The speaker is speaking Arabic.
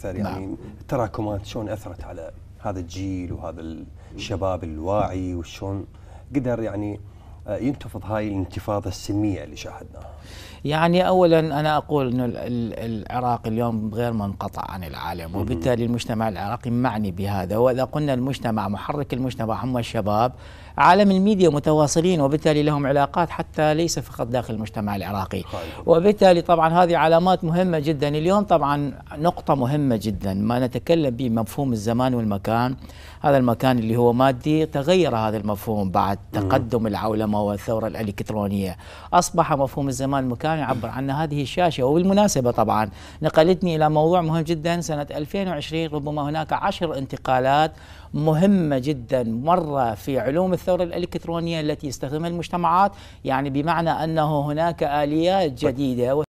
اثر يعني نعم. التراكمات شلون اثرت على هذا الجيل وهذا الشباب الواعي وشلون قدر يعني آه، ينتفض هاي الانتفاضه السلميه اللي شاهدناها. يعني اولا انا اقول انه العراق اليوم غير منقطع عن العالم وبالتالي المجتمع العراقي معني بهذا واذا قلنا المجتمع محرك المجتمع هم الشباب عالم الميديا متواصلين وبالتالي لهم علاقات حتى ليس فقط داخل المجتمع العراقي وبالتالي طبعا هذه علامات مهمه جدا اليوم طبعا نقطة مهمة جدا ما نتكلم به مفهوم الزمان والمكان هذا المكان اللي هو مادي تغير هذا المفهوم بعد تقدم العولمة والثورة الإلكترونية أصبح مفهوم الزمان والمكان يعبر عن هذه الشاشة وبالمناسبة طبعا نقلتني إلى موضوع مهم جدا سنة 2020 ربما هناك عشر انتقالات مهمة جدا مرة في علوم الثورة الإلكترونية التي يستخدمها المجتمعات يعني بمعنى أنه هناك آليات طيب. جديدة